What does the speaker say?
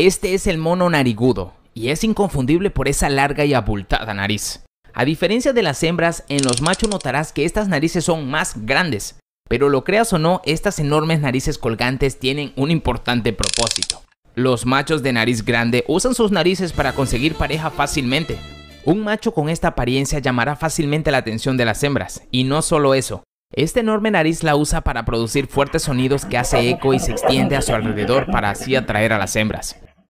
Este es el mono narigudo, y es inconfundible por esa larga y abultada nariz. A diferencia de las hembras, en los machos notarás que estas narices son más grandes, pero lo creas o no, estas enormes narices colgantes tienen un importante propósito. Los machos de nariz grande usan sus narices para conseguir pareja fácilmente. Un macho con esta apariencia llamará fácilmente la atención de las hembras, y no solo eso, esta enorme nariz la usa para producir fuertes sonidos que hace eco y se extiende a su alrededor para así atraer a las hembras.